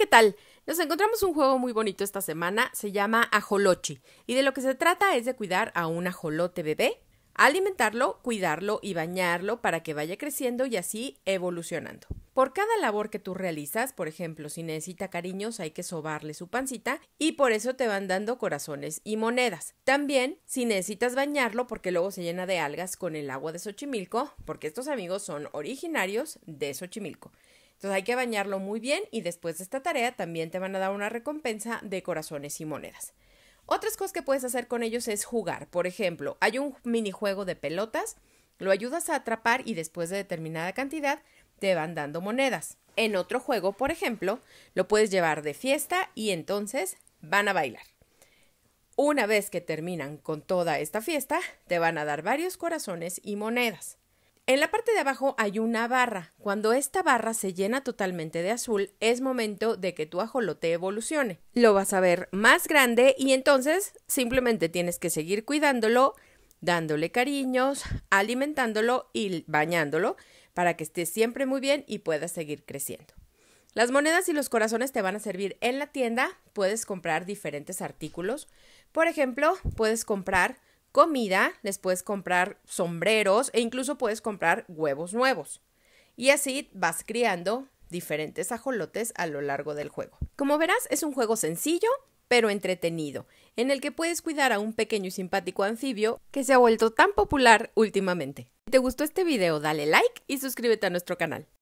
¿qué tal? Nos encontramos un juego muy bonito esta semana, se llama Ajolochi, y de lo que se trata es de cuidar a un ajolote bebé, alimentarlo, cuidarlo y bañarlo para que vaya creciendo y así evolucionando. Por cada labor que tú realizas, por ejemplo, si necesita cariños hay que sobarle su pancita y por eso te van dando corazones y monedas. También si necesitas bañarlo porque luego se llena de algas con el agua de Xochimilco, porque estos amigos son originarios de Xochimilco. Entonces hay que bañarlo muy bien y después de esta tarea también te van a dar una recompensa de corazones y monedas. Otras cosas que puedes hacer con ellos es jugar. Por ejemplo, hay un minijuego de pelotas, lo ayudas a atrapar y después de determinada cantidad te van dando monedas. En otro juego, por ejemplo, lo puedes llevar de fiesta y entonces van a bailar. Una vez que terminan con toda esta fiesta, te van a dar varios corazones y monedas. En la parte de abajo hay una barra. Cuando esta barra se llena totalmente de azul, es momento de que tu ajolote evolucione. Lo vas a ver más grande y entonces simplemente tienes que seguir cuidándolo, dándole cariños, alimentándolo y bañándolo para que esté siempre muy bien y pueda seguir creciendo. Las monedas y los corazones te van a servir en la tienda. Puedes comprar diferentes artículos. Por ejemplo, puedes comprar comida, les puedes comprar sombreros e incluso puedes comprar huevos nuevos. Y así vas criando diferentes ajolotes a lo largo del juego. Como verás, es un juego sencillo, pero entretenido, en el que puedes cuidar a un pequeño y simpático anfibio que se ha vuelto tan popular últimamente. Si te gustó este video, dale like y suscríbete a nuestro canal.